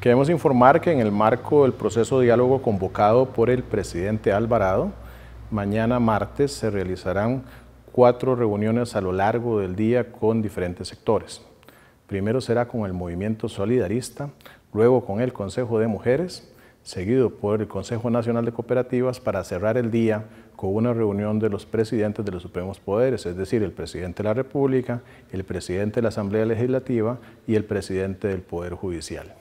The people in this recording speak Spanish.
Queremos informar que en el marco del proceso de diálogo convocado por el presidente Alvarado, mañana martes se realizarán cuatro reuniones a lo largo del día con diferentes sectores. Primero será con el movimiento solidarista, luego con el Consejo de Mujeres, seguido por el Consejo Nacional de Cooperativas para cerrar el día con una reunión de los presidentes de los supremos poderes, es decir, el presidente de la República, el presidente de la Asamblea Legislativa y el presidente del Poder Judicial.